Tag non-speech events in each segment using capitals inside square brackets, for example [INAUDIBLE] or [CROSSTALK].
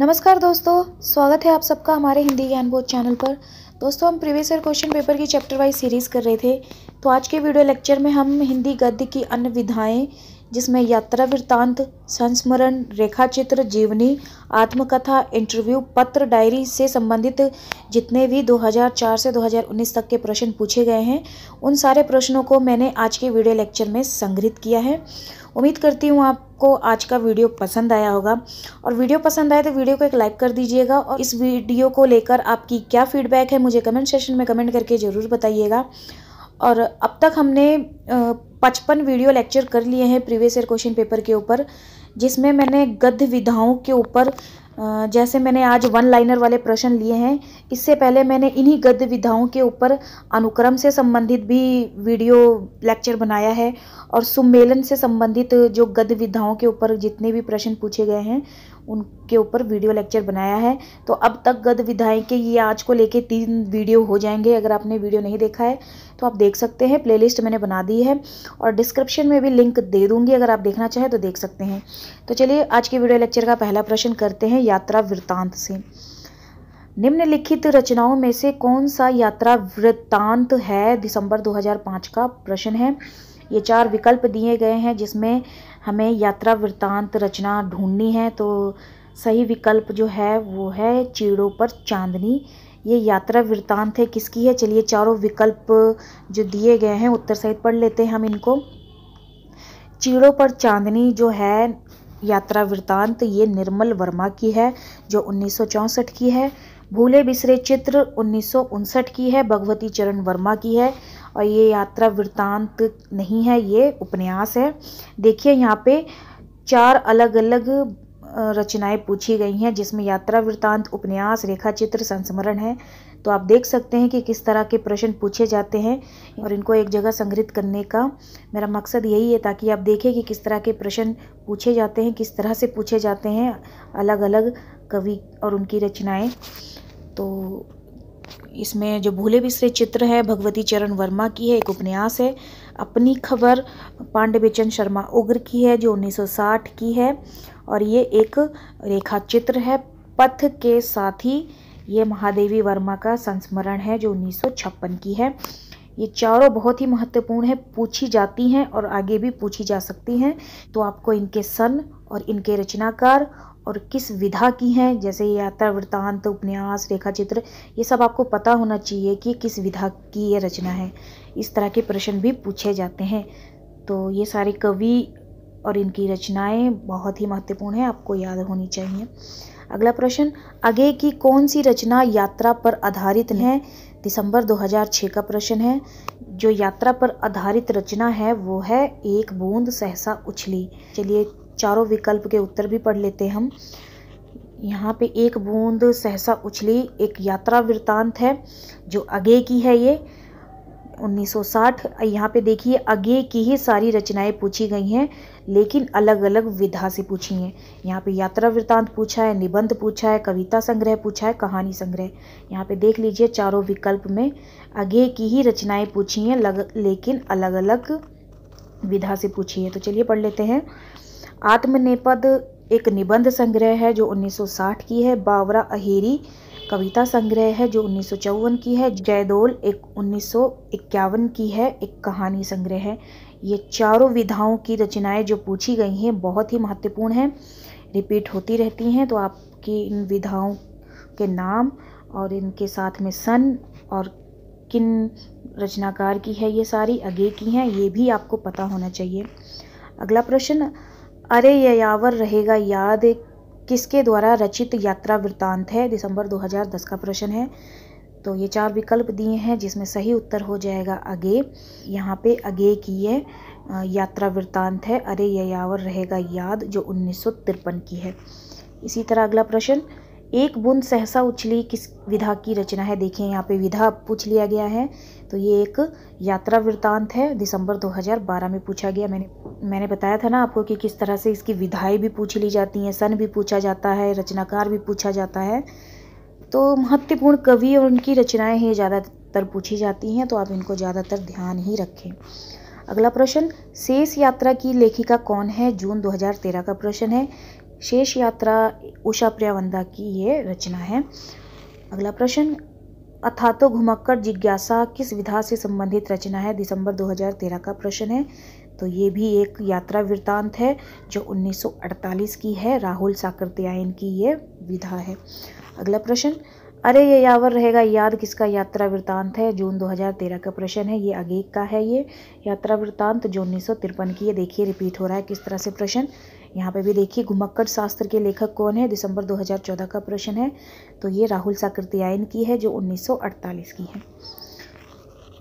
नमस्कार दोस्तों स्वागत है आप सबका हमारे हिंदी ज्ञान बोध चैनल पर दोस्तों हम प्रीवियस ईयर क्वेश्चन पेपर की चैप्टर वाइज सीरीज़ कर रहे थे तो आज के वीडियो लेक्चर में हम हिंदी गद्य की अन्य विधाएं जिसमें यात्रा वृत्तांत संस्मरण रेखाचित्र जीवनी आत्मकथा इंटरव्यू पत्र डायरी से संबंधित जितने भी 2004 से 2019 तक के प्रश्न पूछे गए हैं उन सारे प्रश्नों को मैंने आज के वीडियो लेक्चर में संग्रहित किया है उम्मीद करती हूँ आपको आज का वीडियो पसंद आया होगा और वीडियो पसंद आए तो वीडियो को एक लाइक कर दीजिएगा और इस वीडियो को लेकर आपकी क्या फीडबैक है मुझे कमेंट सेशन में कमेंट करके ज़रूर बताइएगा और अब तक हमने पचपन वीडियो लेक्चर कर लिए हैं प्रीवियस ईयर क्वेश्चन पेपर के ऊपर जिसमें मैंने गद्य विधाओं के ऊपर जैसे मैंने आज वन लाइनर वाले प्रश्न लिए हैं इससे पहले मैंने इन्हीं गद्य विधाओं के ऊपर अनुक्रम से संबंधित भी वीडियो लेक्चर बनाया है और सुमेलन से संबंधित जो गद्य विधाओं के ऊपर जितने भी प्रश्न पूछे गए हैं उनके ऊपर वीडियो लेक्चर बनाया है तो अब तक गद्य विधाएँ के ये आज को लेके तीन वीडियो हो जाएंगे अगर आपने वीडियो नहीं देखा है तो आप देख सकते हैं प्लेलिस्ट मैंने बना दी है और डिस्क्रिप्शन में भी लिंक दे दूंगी अगर आप देखना चाहें तो देख सकते हैं तो चलिए आज के वीडियो लेक्चर का पहला प्रश्न करते हैं यात्रा वृत्तांत से निम्नलिखित रचनाओं में से कौन सा यात्रा वृत्तांत है दिसंबर दो का प्रश्न है ये चार विकल्प दिए गए हैं जिसमें हमें यात्रा वृत्तांत रचना ढूंढनी है तो सही विकल्प जो है वो है चीड़ों पर चांदनी ये यात्रा वृतांत है किसकी है चलिए चारों विकल्प जो दिए गए हैं उत्तर सहित पढ़ लेते हैं हम इनको चीड़ों पर चांदनी जो है यात्रा वृतांत ये निर्मल वर्मा की है जो उन्नीस की है भूले बिसरे चित्र उन्नीस की है भगवती चरण वर्मा की है और ये यात्रा वृतांत नहीं है ये उपन्यास है देखिए यहाँ पे चार अलग अलग रचनाएं पूछी गई हैं जिसमें यात्रा वृत्तांत उपन्यास रेखाचित्र संस्मरण है तो आप देख सकते हैं कि किस तरह के प्रश्न पूछे जाते हैं और इनको एक जगह संग्रहित करने का मेरा मकसद यही है ताकि आप देखें कि किस तरह के प्रश्न पूछे जाते हैं किस तरह से पूछे जाते हैं अलग अलग कवि और उनकी रचनाएं तो इसमें जो भूले बिसरे चित्र है भगवती चरण वर्मा की है एक उपन्यास है अपनी खबर पांडे बेचन शर्मा उग्र की है जो 1960 की है और ये एक रेखा चित्र है पथ के साथ ही ये महादेवी वर्मा का संस्मरण है जो उन्नीस की है ये चारों बहुत ही महत्वपूर्ण है पूछी जाती हैं और आगे भी पूछी जा सकती हैं तो आपको इनके सन और इनके रचनाकार और किस विधा की हैं जैसे यात्रा वृत्तांत उपन्यास रेखा चित्र ये सब आपको पता होना चाहिए कि किस विधा की ये रचना है इस तरह के प्रश्न भी पूछे जाते हैं तो ये सारे कवि और इनकी रचनाएं बहुत ही महत्वपूर्ण है आपको याद होनी चाहिए अगला प्रश्न आगे की कौन सी रचना यात्रा पर आधारित है दिसंबर 2006 का प्रश्न है जो यात्रा पर आधारित रचना है वो है एक बूंद सहसा उछली चलिए चारों विकल्प के उत्तर भी पढ़ लेते हम यहाँ पे एक बूंद सहसा उछली एक यात्रा वृत्तांत है जो आगे की है ये 1960 यहाँ पे देखिए अगे की ही सारी रचनाएं पूछी गई हैं लेकिन अलग अलग विधा से पूछी हैं यहाँ पे यात्रा वृत्तांत पूछा है निबंध पूछा है कविता संग्रह पूछा है कहानी संग्रह यहाँ पे देख लीजिए चारों विकल्प में अगे की ही रचनाएं पूछी हैं लग लेकिन अलग अलग विधा से पूछी है तो चलिए पढ़ लेते हैं आत्मनेपद एक निबंध संग्रह है जो उन्नीस की है बावरा अहेरी कविता संग्रह है जो उन्नीस की है जयदोल एक उन्नीस की है एक कहानी संग्रह है ये चारों विधाओं की रचनाएं जो पूछी गई हैं बहुत ही महत्वपूर्ण हैं रिपीट होती रहती हैं तो आपकी इन विधाओं के नाम और इनके साथ में सन और किन रचनाकार की है ये सारी आगे की हैं ये भी आपको पता होना चाहिए अगला प्रश्न अरे ये यावर रहेगा याद किसके द्वारा रचित यात्रा वृत्तांत है दिसंबर 2010 का प्रश्न है तो ये चार विकल्प दिए हैं जिसमें सही उत्तर हो जाएगा अगे यहाँ पे अगे की है यात्रा वृत्तांत है अरे यावर रहेगा याद जो उन्नीस की है इसी तरह अगला प्रश्न एक बुंद सहसा उछली किस विधा की रचना है देखिए यहाँ पे विधा पूछ लिया गया है तो ये एक यात्रा वृत्तांत है दिसंबर 2012 में पूछा गया मैंने मैंने बताया था ना आपको कि किस तरह से इसकी विधाएँ भी पूछ ली जाती हैं सन भी पूछा जाता है रचनाकार भी पूछा जाता है तो महत्वपूर्ण कवि और उनकी रचनाएँ ही ज़्यादातर पूछी जाती हैं तो आप इनको ज़्यादातर ध्यान ही रखें अगला प्रश्न शेष यात्रा की लेखिका कौन है जून 2013 का प्रश्न है शेष यात्रा उषा प्रियावंदा की ये रचना है अगला प्रश्न अथातो घुमक्कर जिज्ञासा किस विधा से संबंधित रचना है दिसंबर 2013 का प्रश्न है तो ये भी एक यात्रा वृत्तांत है जो 1948 की है राहुल साकृत्यायन की ये विधा है अगला प्रश्न अरे ये यावर रहेगा याद किसका यात्रा वृत्तांत है जून 2013 का प्रश्न है ये अगेक का है ये यात्रा वृत्तांत जो उन्नीस की है देखिए रिपीट हो रहा है किस तरह से प्रश्न यहाँ पे भी देखिए घुमक्कड़ शास्त्र के लेखक कौन है दिसंबर 2014 का प्रश्न है तो ये राहुल साकृत्यायन की है जो 1948 की है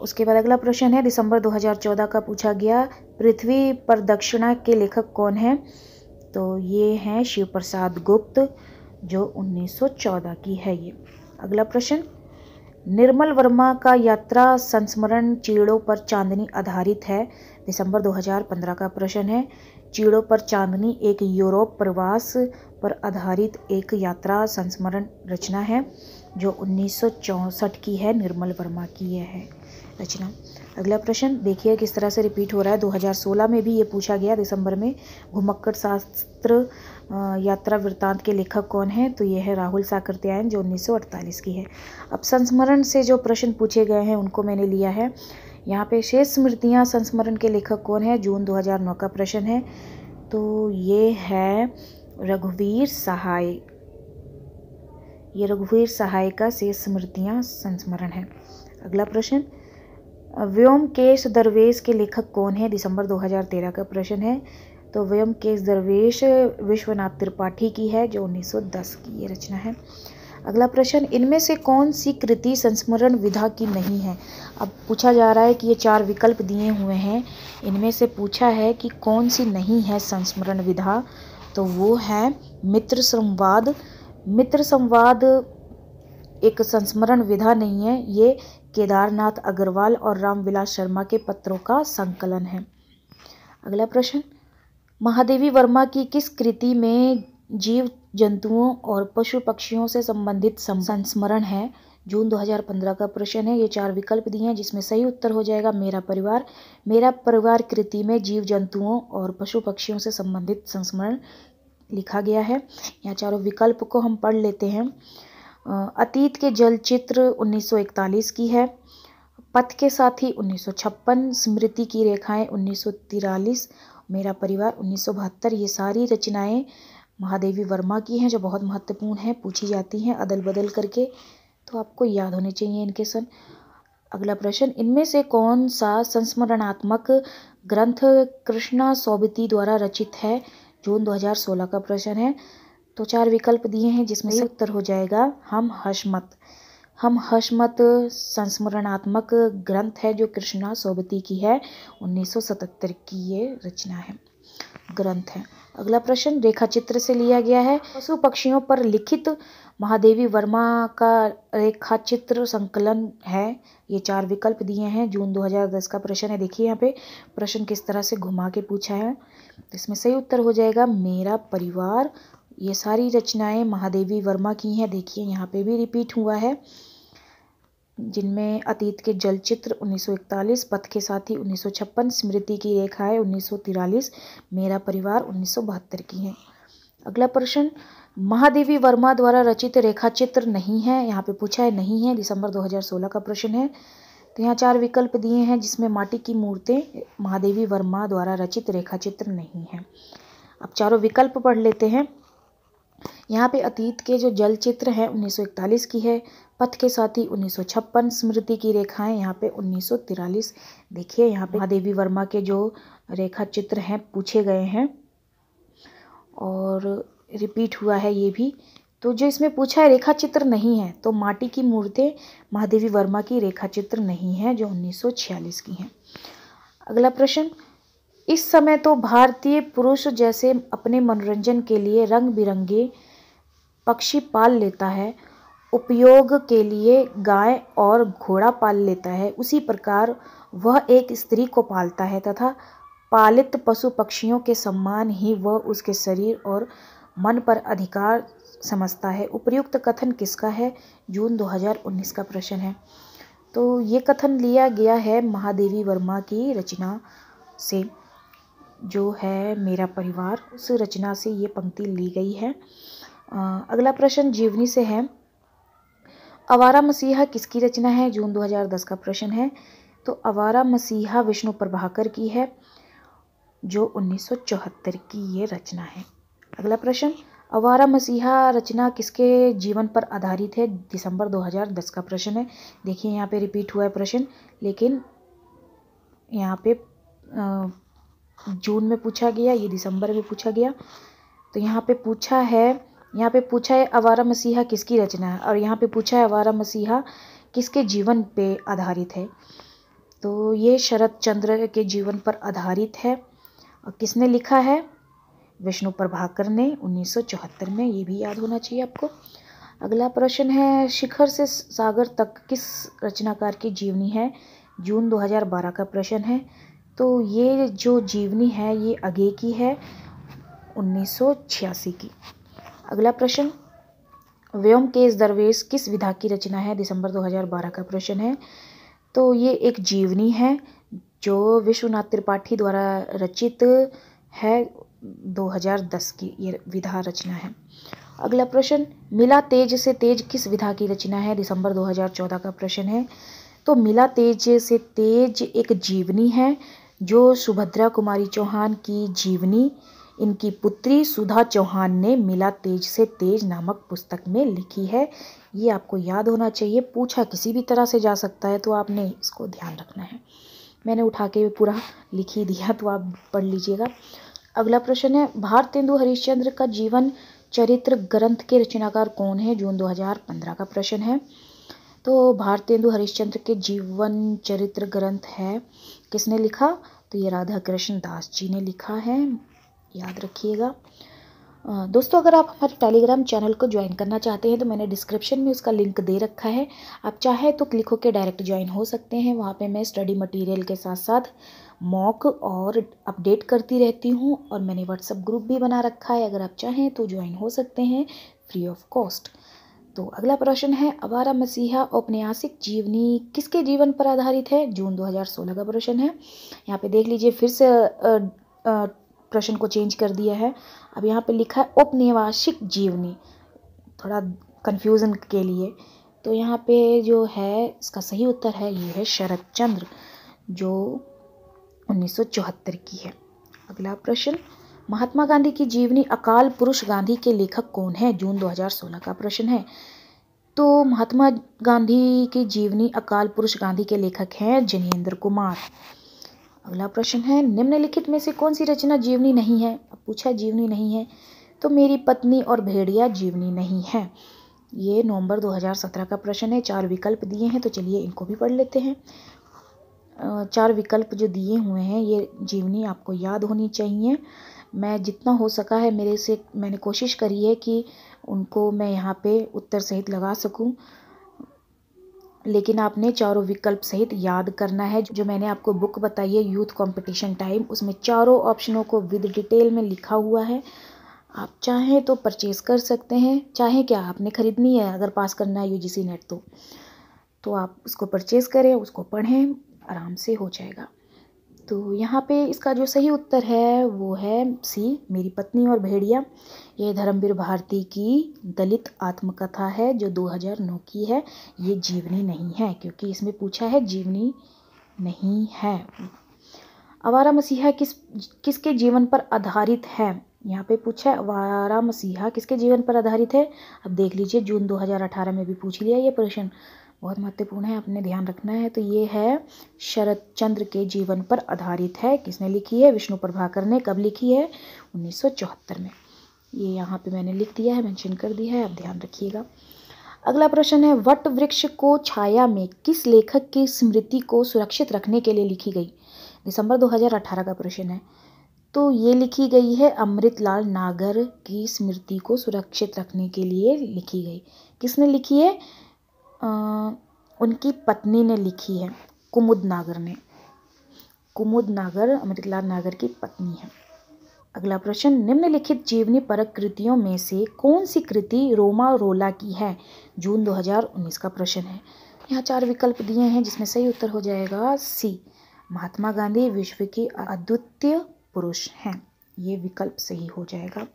उसके बाद अगला प्रश्न है दिसंबर 2014 का पूछा गया पृथ्वी पर दक्षिणा के लेखक कौन है तो ये हैं शिव प्रसाद गुप्त जो 1914 की है ये अगला प्रश्न निर्मल वर्मा का यात्रा संस्मरण चीड़ों पर चांदनी आधारित है दिसंबर 2015 का प्रश्न है चीड़ों पर चांदनी एक यूरोप प्रवास पर आधारित एक यात्रा संस्मरण रचना है जो उन्नीस की है निर्मल वर्मा की यह है रचना अगला प्रश्न देखिए किस तरह से रिपीट हो रहा है 2016 में भी ये पूछा गया दिसंबर में घुमक्कड़ शास्त्र यात्रा वृत्तांत के लेखक कौन है तो ये है राहुल साकृत्यायन जो 1948 की है अब संस्मरण से जो प्रश्न पूछे गए हैं उनको मैंने लिया है यहाँ पे शेष स्मृतियाँ संस्मरण के लेखक कौन है जून 2009 का प्रश्न है तो ये है रघुवीर सहाय ये रघुवीर सहाय का शेष स्मृतियाँ संस्मरण है अगला प्रश्न व्योमकेश दरवेश के लेखक कौन है दिसंबर 2013 का प्रश्न है तो व्योमकेश दरवेश विश्वनाथ त्रिपाठी की है जो 1910 की ये रचना है अगला प्रश्न इनमें से कौन सी कृति संस्मरण विधा की नहीं है अब पूछा जा रहा है कि ये चार विकल्प दिए हुए हैं इनमें से पूछा है कि कौन सी नहीं है संस्मरण विधा तो वो है मित्र संवाद मित्र संवाद एक संस्मरण विधा नहीं है ये केदारनाथ अग्रवाल और रामविलास शर्मा के पत्रों का संकलन है अगला प्रश्न महादेवी वर्मा की किस कृति में जीव जंतुओं और पशु पक्षियों से संबंधित संस्मरण है जून 2015 का प्रश्न है ये चार विकल्प दिए हैं जिसमें सही उत्तर हो जाएगा मेरा परिवार मेरा परिवार कृति में जीव जंतुओं और पशु पक्षियों से संबंधित संस्मरण लिखा गया है यहाँ चारों विकल्प को हम पढ़ लेते हैं अतीत के जलचित्र 1941 की है पथ के साथ ही उन्नीस स्मृति की रेखाएं उन्नीस मेरा परिवार उन्नीस ये सारी रचनाएं महादेवी वर्मा की हैं जो बहुत महत्वपूर्ण हैं पूछी जाती हैं अदल बदल करके तो आपको याद होने चाहिए इनके सन अगला प्रश्न इनमें से कौन सा संस्मरणात्मक ग्रंथ कृष्णा सौबिती द्वारा रचित है जून 2016 का प्रश्न है तो चार विकल्प दिए हैं जिसमें से उत्तर हो जाएगा हम हशमत हम हशमत संस्मरणात्मक ग्रंथ है जो कृष्णा सोबती की है 1977 की ये रचना है ग्रंथ है अगला प्रश्न रेखा चित्र से लिया गया है पशु पक्षियों पर लिखित महादेवी वर्मा का रेखा चित्र संकलन है ये चार विकल्प दिए हैं जून 2010 का प्रश्न है देखिए यहाँ पे प्रश्न किस तरह से घुमा के पूछा है इसमें सही उत्तर हो जाएगा मेरा परिवार ये सारी रचनाएं महादेवी वर्मा की हैं देखिए यहाँ पे भी रिपीट हुआ है जिनमें अतीत के जलचित्र 1941, पथ के साथी उन्नीस स्मृति की रेखाएं 1943, मेरा परिवार उन्नीस की है अगला प्रश्न महादेवी वर्मा द्वारा रचित रेखाचित्र नहीं है यहाँ पे पूछा है नहीं है दिसंबर 2016 का प्रश्न है तो यहाँ चार विकल्प दिए हैं जिसमें माटी की मूर्तें महादेवी वर्मा द्वारा रचित रेखाचित्र नहीं है अब चारों विकल्प पढ़ लेते हैं यहाँ पे अतीत के जो जल चित्र हैं 1941 की है पथ के साथी उन्नीस स्मृति की रेखाएं यहाँ पे 1943 देखिए यहाँ पे महादेवी वर्मा के जो रेखा चित्र हैं पूछे गए हैं और रिपीट हुआ है ये भी तो जो इसमें पूछा है रेखा चित्र नहीं है तो माटी की मूर्तें महादेवी वर्मा की रेखा चित्र नहीं है जो 1946 की हैं अगला प्रश्न इस समय तो भारतीय पुरुष जैसे अपने मनोरंजन के लिए रंग बिरंगे पक्षी पाल लेता है उपयोग के लिए गाय और घोड़ा पाल लेता है उसी प्रकार वह एक स्त्री को पालता है तथा पालित पशु पक्षियों के सम्मान ही वह उसके शरीर और मन पर अधिकार समझता है उपयुक्त कथन किसका है जून 2019 का प्रश्न है तो ये कथन लिया गया है महादेवी वर्मा की रचना से जो है मेरा परिवार उस रचना से ये पंक्ति ली गई है अगला प्रश्न जीवनी से है अवारा मसीहा किसकी रचना है जून 2010 का प्रश्न है तो अवारा मसीहा विष्णु प्रभाकर की है जो 1974 की ये रचना है अगला प्रश्न अवारा मसीहा रचना किसके जीवन पर आधारित है दिसंबर 2010 का प्रश्न है देखिए यहाँ पे रिपीट हुआ है प्रश्न लेकिन यहाँ पे जून में पूछा गया ये दिसंबर में पूछा गया तो यहाँ पे पूछा है यहाँ पे पूछा है अवारा मसीहा किसकी रचना है और यहाँ पे पूछा है अवारा मसीहा किसके जीवन पे आधारित है तो ये शरद चंद्र के जीवन पर आधारित है और किसने लिखा है विष्णु प्रभाकर ने 1974 में ये भी याद होना चाहिए आपको अगला प्रश्न है शिखर से सागर तक किस रचनाकार की जीवनी है जून 2012 का प्रश्न है तो ये जो जीवनी है ये अगे की है 1986 की अगला प्रश्न व्योम केस दरवेश किस विधा की रचना है दिसंबर 2012 का प्रश्न है तो ये एक जीवनी है जो विश्वनाथ त्रिपाठी द्वारा रचित है 2010 की ये विधा रचना है अगला प्रश्न मिला तेज से तेज किस विधा की रचना है दिसंबर 2014 का प्रश्न है तो मिला तेज से तेज एक जीवनी है जो सुभद्रा कुमारी चौहान की जीवनी इनकी पुत्री सुधा चौहान ने मिला तेज से तेज नामक पुस्तक में लिखी है ये आपको याद होना चाहिए पूछा किसी भी तरह से जा सकता है तो आपने इसको ध्यान रखना है मैंने उठा के पूरा लिख ही दिया तो आप पढ़ लीजिएगा अगला प्रश्न है भारतेंदु हरिश्चंद्र का जीवन चरित्र ग्रंथ के रचनाकार कौन है जून 2015 का प्रश्न है तो भारतेंदु हरिश्चंद्र के जीवन चरित्र ग्रंथ है किसने लिखा तो ये राधा कृष्ण दास जी ने लिखा है याद रखिएगा दोस्तों अगर आप हमारे टेलीग्राम चैनल को ज्वाइन करना चाहते हैं तो मैंने डिस्क्रिप्शन में उसका लिंक दे रखा है आप चाहे तो क्लिक होकर डायरेक्ट ज्वाइन हो सकते हैं वहाँ पे मैं स्टडी मटेरियल के साथ साथ मॉक और अपडेट करती रहती हूँ और मैंने व्हाट्सअप ग्रुप भी बना रखा है अगर आप चाहें तो ज्वाइन हो सकते हैं फ्री ऑफ कॉस्ट तो अगला प्रश्न है अबारा मसीहा औपन्यासिक जीवनी किसके जीवन पर आधारित है जून दो का प्रश्न है यहाँ पर देख लीजिए फिर से आ, आ, एक्सप्रेशन को चेंज कर दिया है अब यहाँ पे लिखा है उपनिवासिक जीवनी थोड़ा कन्फ्यूज़न के लिए तो यहाँ पे जो है इसका सही उत्तर है ये है शरद चंद्र जो 1974 की है अगला प्रश्न महात्मा गांधी की जीवनी अकाल पुरुष गांधी के लेखक कौन है जून 2016 का प्रश्न है तो महात्मा गांधी की जीवनी अकाल पुरुष गांधी के लेखक हैं जिनेन्द्र कुमार अगला प्रश्न है निम्नलिखित में से कौन सी रचना जीवनी नहीं है अब पूछा जीवनी नहीं है तो मेरी पत्नी और भेड़िया जीवनी नहीं है ये नवंबर 2017 का प्रश्न है चार विकल्प दिए हैं तो चलिए इनको भी पढ़ लेते हैं चार विकल्प जो दिए हुए हैं ये जीवनी आपको याद होनी चाहिए मैं जितना हो सका है मेरे से मैंने कोशिश करी है कि उनको मैं यहाँ पे उत्तर सहित लगा सकूँ लेकिन आपने चारों विकल्प सहित याद करना है जो मैंने आपको बुक बताई है यूथ कंपटीशन टाइम उसमें चारों ऑप्शनों को विद डिटेल में लिखा हुआ है आप चाहें तो परचेज़ कर सकते हैं चाहे क्या आपने ख़रीदनी है अगर पास करना है यूजीसी नेट तो तो आप उसको परचेज़ करें उसको पढ़ें आराम से हो जाएगा तो यहाँ पे इसका जो सही उत्तर है वो है सी मेरी पत्नी और भेड़िया ये धर्मवीर भारती की दलित आत्मकथा है जो 2009 की है ये जीवनी नहीं है क्योंकि इसमें पूछा है जीवनी नहीं है अवारा मसीहा किस किसके जीवन पर आधारित है यहाँ पे पूछा है अवारा मसीहा किसके जीवन पर आधारित है अब देख लीजिए जून 2018 में भी पूछ लिया ये प्रश्न बहुत महत्वपूर्ण है आपने ध्यान रखना है तो ये है शरद चंद्र के जीवन पर आधारित है किसने लिखी है विष्णु प्रभाकर ने कब लिखी है उन्नीस में ये यहाँ पे मैंने लिख दिया है मेंशन कर दिया है आप ध्यान रखिएगा अगला प्रश्न है वट वृक्ष को छाया में किस लेखक की स्मृति को सुरक्षित रखने के लिए लिखी गई दिसंबर 2018 का प्रश्न है तो ये लिखी गई है अमृतलाल नागर की स्मृति को सुरक्षित रखने के लिए लिखी गई किसने लिखी है उनकी पत्नी ने लिखी है कुमुद नागर ने कुमुद नागर अमृतलाल नागर की पत्नी है अगला प्रश्न निम्नलिखित जीवनी परक कृतियों में से कौन सी कृति रोमा रोला की है जून 2019 का प्रश्न है यहाँ चार विकल्प दिए हैं जिसमें सही उत्तर हो जाएगा सी महात्मा गांधी विश्व के अद्वितीय पुरुष हैं ये विकल्प सही हो जाएगा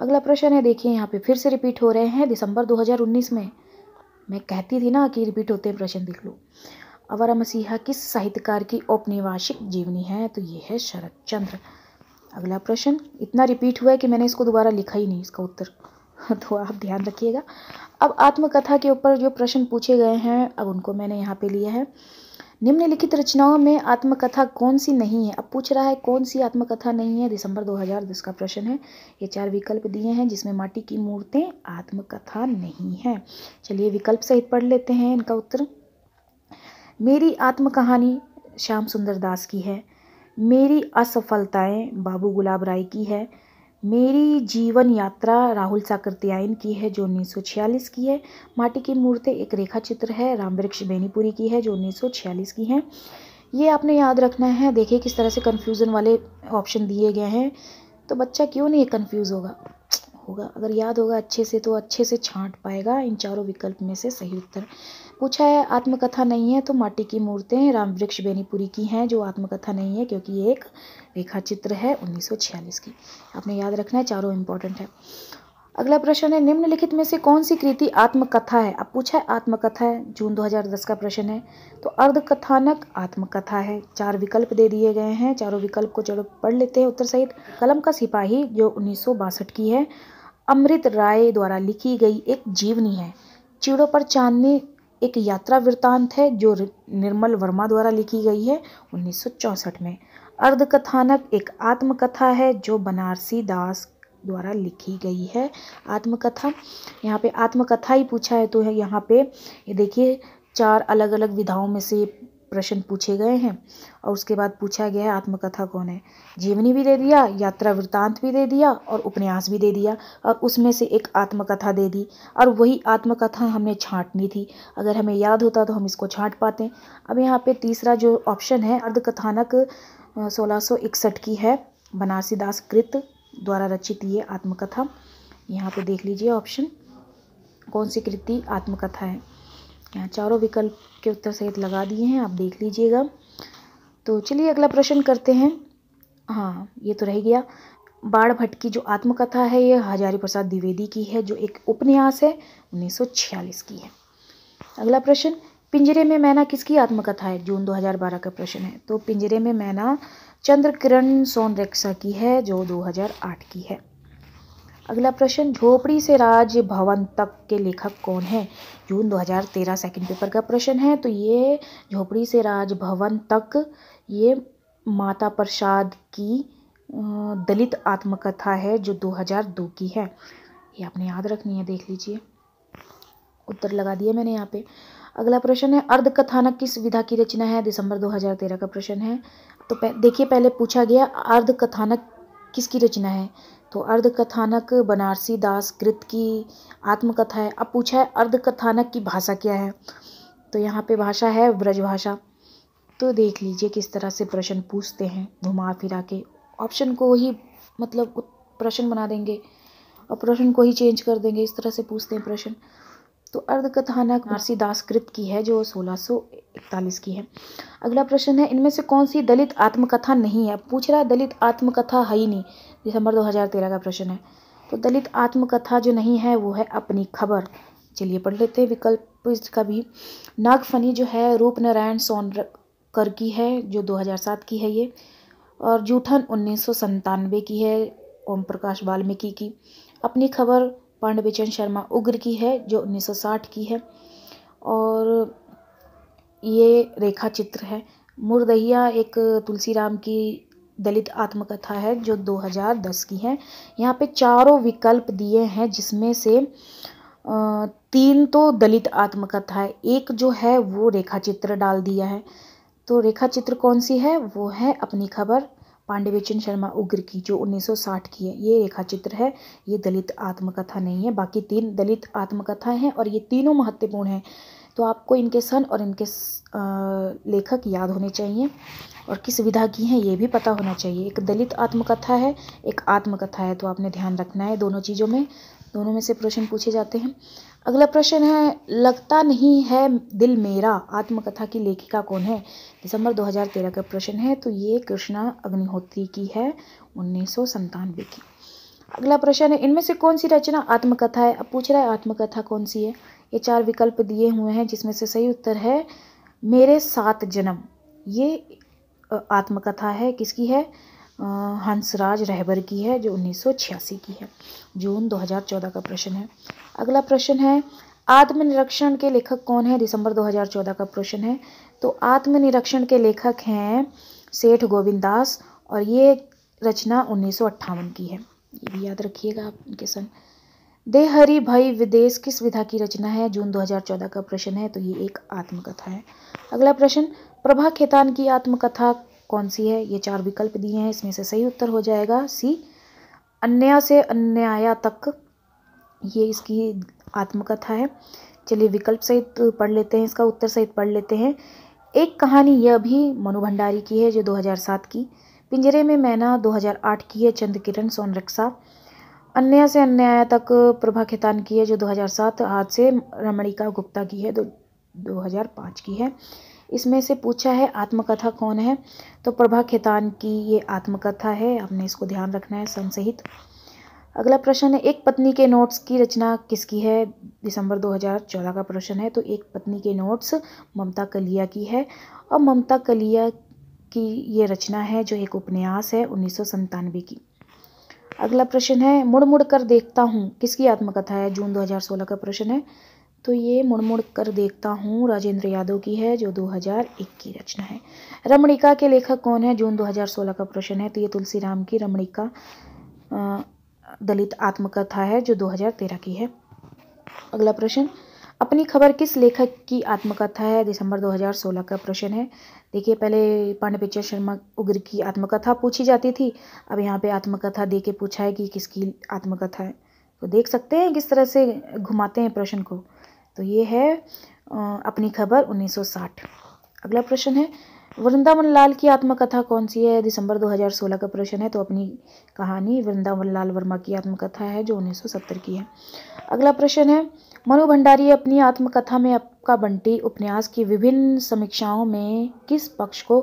अगला प्रश्न है देखिए यहाँ पे फिर से रिपीट हो रहे हैं दिसंबर 2019 में मैं कहती थी ना कि रिपीट होते हैं प्रश्न देख लो अवारा मसीहा किस साहित्यकार की औपनिवासिक जीवनी है तो ये है शरद चंद्र अगला प्रश्न इतना रिपीट हुआ है कि मैंने इसको दोबारा लिखा ही नहीं इसका उत्तर [LAUGHS] तो आप ध्यान रखिएगा अब आत्मकथा के ऊपर जो प्रश्न पूछे गए हैं अब उनको मैंने यहाँ पे लिया है निम्नलिखित रचनाओं में आत्मकथा कौन सी नहीं है अब पूछ रहा है कौन सी आत्मकथा नहीं है दिसंबर 2010 का प्रश्न है ये चार विकल्प दिए हैं जिसमें माटी की मूर्तें आत्मकथा नहीं है चलिए विकल्प सहित पढ़ लेते हैं इनका उत्तर मेरी आत्म कहानी श्याम सुंदर दास की है मेरी असफलताएं बाबू गुलाब राय की है मेरी जीवन यात्रा राहुल साकरत्यायन की है जो उन्नीस की है माटी की मूर्तें एक रेखा चित्र है रामवृक्ष बेनीपुरी की है जो उन्नीस की है ये आपने याद रखना है देखिए किस तरह से कन्फ्यूज़न वाले ऑप्शन दिए गए हैं तो बच्चा क्यों नहीं कन्फ्यूज़ होगा होगा अगर याद होगा अच्छे से तो अच्छे से छांट पाएगा इन चारों विकल्प में से सही उत्तर पूछा है आत्मकथा नहीं है तो माटी की मूर्तें राम वृक्ष बेनीपुरी की हैं जो आत्मकथा नहीं है क्योंकि ये एक रेखा चित्र है उन्नीस की आपने याद रखना है चारों इंपॉर्टेंट है अगला प्रश्न है निम्नलिखित में से कौन सी कृति आत्मकथा है अब पूछा है आत्मकथा है जून 2010 का प्रश्न है तो अर्धकथानक आत्मकथा है चार विकल्प दे दिए गए हैं चारों विकल्प को चलो पढ़ लेते हैं उत्तर सहित कलम का सिपाही जो उन्नीस की है अमृत राय द्वारा लिखी गई एक जीवनी है चिड़ों पर चांदनी एक यात्रा वृत्तांत है जो निर्मल वर्मा द्वारा लिखी गई है उन्नीस में अर्धकथानक एक आत्मकथा है जो बनारसी दास द्वारा लिखी गई है आत्मकथा यहाँ पे आत्मकथा ही पूछा है तो है यहाँ पे ये देखिए चार अलग अलग विधाओं में से प्रश्न पूछे गए हैं और उसके बाद पूछा गया है आत्मकथा कौन है जीवनी भी दे दिया यात्रा वृत्तांत भी दे दिया और उपन्यास भी दे दिया और उसमें से एक आत्मकथा दे दी और वही आत्मकथा हमने छाँटनी थी अगर हमें याद होता तो हम इसको छाँट पाते अब यहाँ पे तीसरा जो ऑप्शन है अर्धकथानक सोलह की है बनारसी दास कृत द्वारा रचित ये आत्मकथा यहाँ पे देख लीजिए ऑप्शन कौन सी कृति आत्मकथा है यहाँ चारों विकल्प के उत्तर सहित लगा दिए हैं आप देख लीजिएगा तो चलिए अगला प्रश्न करते हैं हाँ ये तो रह गया बाढ़ भट्ट की जो आत्मकथा है ये हजारी प्रसाद द्विवेदी की है जो एक उपन्यास है 1946 की है अगला प्रश्न पिंजरे में मैना किसकी आत्मकथा है जून 2012 का प्रश्न है तो पिंजरे में मैना चंद्र किरण सोनरेक्सा की है जो 2008 की है अगला प्रश्न झोपड़ी से राज भवन तक के लेखक कौन है जून 2013 सेकंड पेपर का प्रश्न है तो ये झोपड़ी से राज भवन तक ये माता प्रसाद की दलित आत्मकथा है जो 2002 की है ये आपने याद रखनी है देख लीजिए उत्तर लगा दिया मैंने यहाँ पे अगला प्रश्न है अर्ध कथानक किस विधा की रचना है दिसंबर 2013 का प्रश्न है तो देखिए पहले पूछा गया अर्ध कथानक किसकी रचना है तो अर्धकथानक बनारसी दास कृत की आत्मकथा है अब पूछा है अर्धकथानक की भाषा क्या है तो यहाँ पे भाषा है ब्रजभाषा तो देख लीजिए किस तरह से प्रश्न पूछते हैं घुमा फिरा के ऑप्शन को ही मतलब प्रश्न बना देंगे और प्रश्न को ही चेंज कर देंगे इस तरह से पूछते हैं प्रश्न तो अर्धकथानक तुलसीदास हाँ। कृत की है जो 1641 की है अगला प्रश्न है इनमें से कौन सी दलित आत्मकथा नहीं है पूछ रहा है दलित आत्मकथा है ही नहीं दिसंबर 2013 का प्रश्न है तो दलित आत्मकथा जो नहीं है वो है अपनी खबर चलिए पढ़ लेते हैं विकल्प इसका भी नागफनी जो है रूप नारायण सोनकर की है जो 2007 की है ये और जूठन उन्नीस की है ओम प्रकाश वाल्मीकि की अपनी खबर पांडविचरण शर्मा उग्र की है जो 1960 की है और ये रेखा चित्र है मुरदहिया एक तुलसीराम की दलित आत्मकथा है जो 2010 की है यहाँ पे चारों विकल्प दिए हैं जिसमें से तीन तो दलित आत्मकथा है एक जो है वो रेखा चित्र डाल दिया है तो रेखा चित्र कौन सी है वो है अपनी खबर पांडवेचन शर्मा उग्र की जो 1960 की है ये रेखा चित्र है ये दलित आत्मकथा नहीं है बाकी तीन दलित आत्मकथाएं हैं और ये तीनों महत्वपूर्ण हैं तो आपको इनके सन और इनके लेखक याद होने चाहिए और किस विधा की हैं ये भी पता होना चाहिए एक दलित आत्मकथा है एक आत्मकथा है तो आपने ध्यान रखना है दोनों चीज़ों में दोनों में से प्रश्न पूछे जाते हैं अगला प्रश्न है लगता नहीं है दिल मेरा आत्मकथा की लेखिका कौन है दिसंबर 2013 का प्रश्न है तो ये कृष्णा अग्निहोत्री की है उन्नीस सौ संतानवे की अगला प्रश्न है इनमें से कौन सी रचना आत्मकथा है अब पूछ रहा है आत्मकथा कौन सी है ये चार विकल्प दिए हुए हैं जिसमें से सही उत्तर है मेरे सात जन्म ये आत्मकथा है किसकी है हंसराज रहबर की है जो 1986 की है जून 2014 का प्रश्न है अगला प्रश्न है आत्मनिरीक्षण के लेखक कौन है दिसंबर 2014 का प्रश्न है तो आत्मनिरीक्षण के लेखक हैं सेठ गोविंद दास और ये रचना उन्नीस की है ये भी याद रखिएगा आप उनके संग दे हरी भाई विदेश किस विधा की रचना है जून 2014 का प्रश्न है तो ये एक आत्मकथा है अगला प्रश्न प्रभा खेतान की आत्मकथा कौन सी है ये चार विकल्प दिए हैं इसमें से सही उत्तर हो जाएगा सी अन्या से अन्याया तक ये इसकी आत्मकथा है चलिए विकल्प सहित पढ़ लेते हैं इसका उत्तर सहित पढ़ लेते हैं एक कहानी यह भी मनु भंडारी की है जो 2007 की पिंजरे में मैना 2008 की है चंद किरण सोनरक्षा अन्या से अन्याय तक प्रभा खेतान की है जो 2007 हजार से रमणिका गुप्ता की है दो दो की है इसमें से पूछा है आत्मकथा कौन है तो प्रभा खेतान की ये आत्मकथा है आपने इसको ध्यान रखना है संसहित अगला प्रश्न है एक पत्नी के नोट्स की रचना किसकी है दिसंबर 2014 का प्रश्न है तो एक पत्नी के नोट्स ममता कलिया की है और ममता कलिया की ये रचना है जो एक उपन्यास है उन्नीस की अगला प्रश्न है मुड़ मुड़ कर देखता हूँ किसकी आत्मकथा है जून 2016 का प्रश्न है तो ये मुड़ मुड़ कर देखता हूँ राजेंद्र यादव की है जो 2001 की रचना है रमणिका के लेखक कौन है जून 2016 का प्रश्न है तो ये तुलसी राम की रमणिका दलित आत्मकथा है जो 2013 की है अगला प्रश्न अपनी खबर किस लेखक की आत्मकथा है दिसंबर 2016 का प्रश्न है देखिए पहले पिक्चर शर्मा उग्र की आत्मकथा पूछी जाती थी अब यहाँ पे आत्मकथा दे के पूछा है कि किसकी आत्मकथा है तो देख सकते हैं किस तरह से घुमाते हैं प्रश्न को तो ये है अपनी खबर 1960 अगला प्रश्न है वृंदावन लाल की आत्मकथा कौन सी है दिसंबर 2016 का प्रश्न है तो अपनी कहानी वृंदावन लाल वर्मा की आत्मकथा है जो 1970 की है अगला प्रश्न है मनु भंडारी अपनी आत्मकथा में आपका बंटी उपन्यास की विभिन्न समीक्षाओं में किस पक्ष को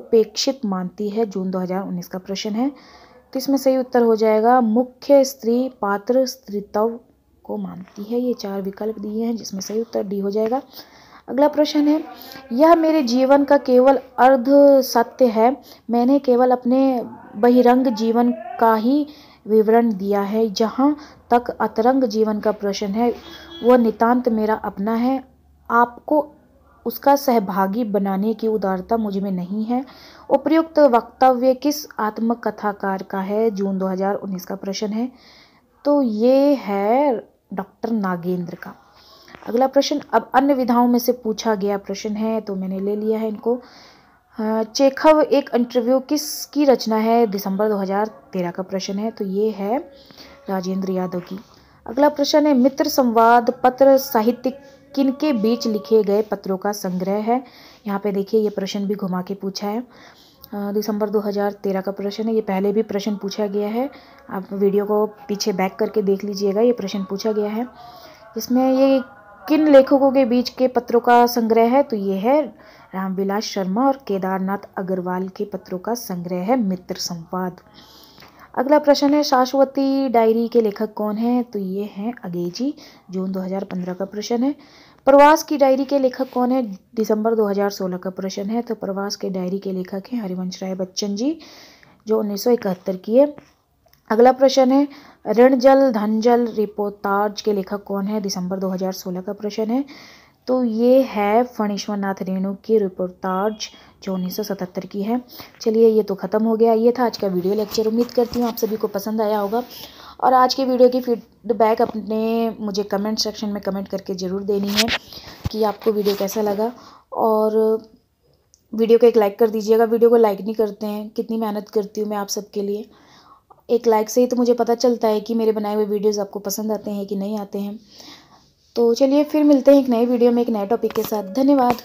उपेक्षित मानती है जून 2019 का प्रश्न है तो इसमें सही उत्तर हो जाएगा मुख्य स्त्री पात्र स्त्रीतव को मानती है ये चार विकल्प दिए हैं जिसमें सही उत्तर डी हो जाएगा अगला प्रश्न है यह मेरे जीवन का केवल अर्ध सत्य है मैंने केवल अपने बहिरंग जीवन का ही विवरण दिया है जहाँ तक अतरंग जीवन का प्रश्न है वह नितांत मेरा अपना है आपको उसका सहभागी बनाने की उदारता मुझ में नहीं है उपयुक्त वक्तव्य किस आत्मकथाकार का है जून 2019 का प्रश्न है तो ये है डॉक्टर नागेंद्र का अगला प्रश्न अब अन्य विधाओं में से पूछा गया प्रश्न है तो मैंने ले लिया है इनको चेखव एक इंटरव्यू किस की रचना है दिसंबर 2013 का प्रश्न है तो ये है राजेंद्र यादव की अगला प्रश्न है मित्र संवाद पत्र साहित्य किनके बीच लिखे गए पत्रों का संग्रह है यहाँ पे देखिए ये प्रश्न भी घुमा के पूछा है दिसंबर 2013 का प्रश्न है ये पहले भी प्रश्न पूछा गया है आप वीडियो को पीछे बैक करके देख लीजिएगा ये प्रश्न पूछा गया है इसमें ये किन लेखकों के बीच के पत्रों का संग्रह है तो ये है रामविलास शर्मा और केदारनाथ अग्रवाल के पत्रों का संग्रह है मित्र संवाद अगला प्रश्न है शाश्वती डायरी के लेखक कौन हैं तो ये हैं अगेजी जून 2015 का प्रश्न है प्रवास की डायरी के लेखक कौन है दिसंबर 2016 का प्रश्न है तो प्रवास के डायरी के लेखक हैं हरिवंश राय बच्चन जी जो उन्नीस की है अगला प्रश्न है ऋण जल धन जल रिपोताज के लेखक कौन है दिसंबर 2016 का प्रश्न है तो ये है फणीश्वर नाथ रेणु की रिपोर्टार्ज जो उन्नीस की है चलिए ये तो ख़त्म हो गया ये था आज का वीडियो लेक्चर उम्मीद करती हूँ आप सभी को पसंद आया होगा और आज के वीडियो की फीडबैक अपने मुझे कमेंट सेक्शन में कमेंट करके ज़रूर देनी है कि आपको वीडियो कैसा लगा और वीडियो को एक लाइक कर दीजिएगा वीडियो को लाइक नहीं करते हैं कितनी मेहनत करती हूँ मैं आप सबके लिए एक लाइक से ही तो मुझे पता चलता है कि मेरे बनाए हुए वीडियोज़ आपको पसंद आते हैं कि नहीं आते हैं तो चलिए फिर मिलते हैं एक नए वीडियो में एक नए टॉपिक के साथ धन्यवाद